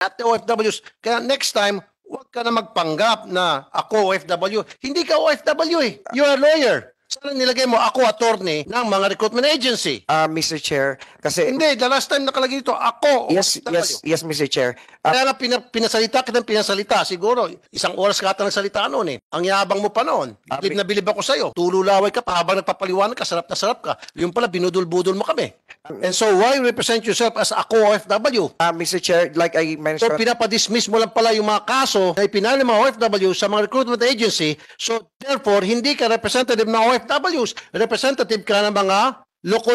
at the OFWs. Kaya next time, huwag ka na magpanggap na ako OFW. Hindi ka OFW eh. You're a lawyer. Sana nilagay mo ako attorney ng mga recruitment agency. Ah, Mr. Chair, kasi Hindi, the last time nakalagay dito, ako. yes, yes, kayo. yes, Mr. Chair. Ah, Kaya nga pina, pinasalita kitang pinasalita. Siguro, isang oras ka ata nagsalita noon eh. Ang yabang mo pa noon. Ah, Bilib bi- na bilib ako sa'yo. Tululaway ka pa habang nagpapaliwanag ka, sarap na sarap ka. Yung pala, binudul-budol mo kami. And so, why represent yourself as ako OFW? ah, Mr. Chair, like I So, mentioned, pinapadismiss mo lang pala yung mga kaso na ipinala ng mga OFW sa mga recruitment agency. So, Therefore, hindi ka representative ng OFWs. Representative ka ng mga loko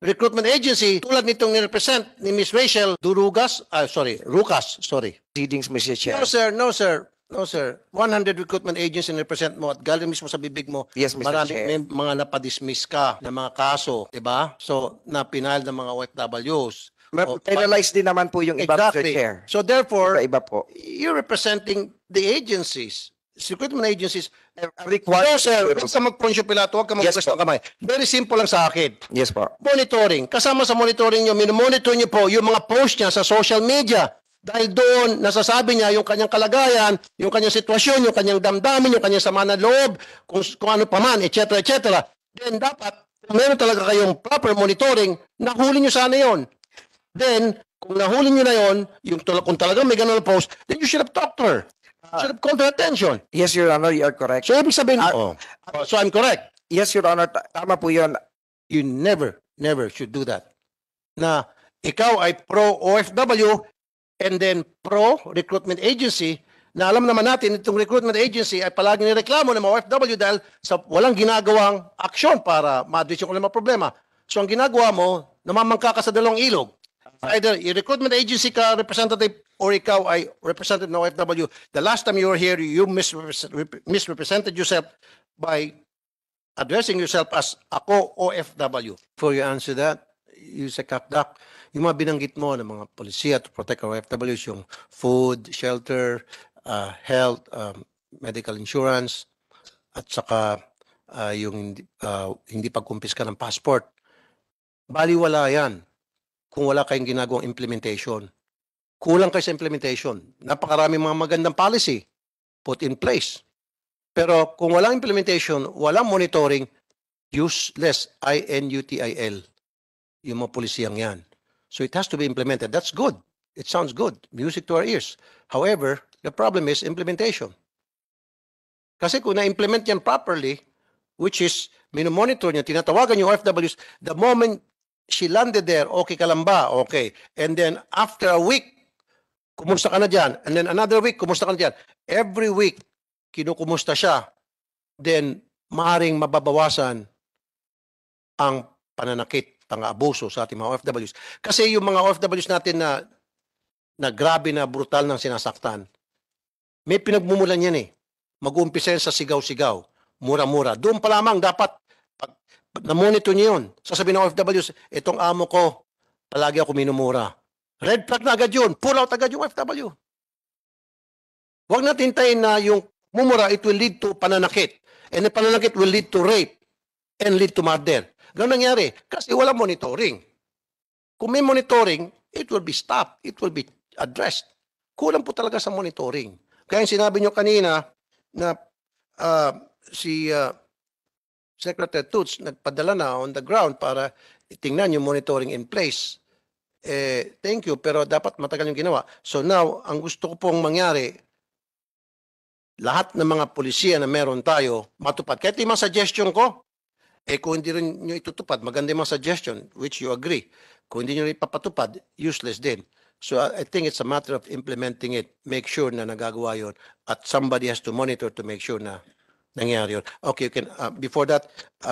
recruitment agency tulad nitong nirepresent ni Miss Rachel Durugas, ah, sorry, Rucas, sorry. Proceedings, Mr. Chair. No, sir, no, sir. No, sir. 100 recruitment agency na represent mo at galing mismo sa bibig mo, Yes, Mr. marami Chair. may mga napadismiss ka ng mga kaso, di ba? So, na pinal ng mga OFWs. O, oh, pa- din naman po yung iba, Mr. Chair. So, therefore, Iba-iba po. you're representing the agencies recruitment agencies uh, require sir, huwag ka mag-poncio pilato, huwag ka mag Yes, kamay. Very simple lang sa akin. Yes po. Monitoring. Kasama sa monitoring nyo, minomonitor nyo po yung mga post niya sa social media. Dahil doon, nasasabi niya yung kanyang kalagayan, yung kanyang sitwasyon, yung kanyang damdamin, yung kanyang sama ng loob, kung, kung ano pa man, etc. etc. Then dapat, kung meron talaga kayong proper monitoring, nahuli nyo sana yon. Then, kung nahuli nyo na yon, yung, kung talaga may ganun na post, then you should have talked to her. Ah. should have called their attention. Yes, Your Honor, you are correct. So, ibig sabihin, Ah, oh. so I'm correct. Yes, Your Honor, ta- tama po yun. You never, never should do that. Na ikaw ay pro-OFW and then pro-recruitment agency na alam naman natin itong recruitment agency ay palagi nireklamo ng mga OFW dahil sa walang ginagawang aksyon para ma-address yung mga problema. So ang ginagawa mo, namamangka ka sa dalawang ilog. Ah. Either yung recruitment agency ka, representative or ikaw ay representative ng OFW, the last time you were here, you misrepresent, misrepresented yourself by addressing yourself as ako OFW. Before you answer that, you sa CAPDAC, yung mga binanggit mo ng mga polisiya to protect our OFWs, yung food, shelter, uh, health, um, medical insurance, at saka uh, yung uh, hindi pagkumpiska ng passport. Baliwala yan kung wala kayong ginagawang implementation kulang kayo sa implementation. Napakarami mga magandang policy put in place. Pero kung walang implementation, walang monitoring, useless, I-N-U-T-I-L, yung mga pulisiyang yan. So it has to be implemented. That's good. It sounds good. Music to our ears. However, the problem is implementation. Kasi kung na-implement yan properly, which is, minomonitor niya, tinatawagan yung OFWs, the moment she landed there, okay ka lang ba? Okay. And then after a week, kumusta ka na dyan? And then another week, kumusta ka na dyan? Every week, kinukumusta siya. Then, maaring mababawasan ang pananakit, pang-abuso sa ating mga OFWs. Kasi yung mga OFWs natin na, na grabe na brutal ng sinasaktan, may pinagmumulan yan eh. Mag-uumpisa sa sigaw-sigaw, mura-mura. Doon pa lamang dapat na-monitor niyo yun. Sasabihin ng OFWs, itong amo ko, palagi ako minumura Red flag na agad yun. Pull out agad yung FW. Huwag natin hintayin na yung mumura, it will lead to pananakit. And the pananakit will lead to rape and lead to murder. Ganun nangyari. Kasi wala monitoring. Kung may monitoring, it will be stopped. It will be addressed. Kulang po talaga sa monitoring. Kaya sinabi nyo kanina na uh, si uh, Secretary Toots nagpadala na on the ground para tingnan yung monitoring in place eh, thank you, pero dapat matagal yung ginawa. So now, ang gusto ko pong mangyari, lahat ng mga polisiya na meron tayo, matupad. Kahit yung mga suggestion ko, eh kung hindi rin nyo itutupad, maganda yung mga suggestion, which you agree. Kung hindi nyo rin papatupad, useless din. So I think it's a matter of implementing it. Make sure na nagagawa yon at somebody has to monitor to make sure na nangyari yun. Okay, you can, uh, before that, uh,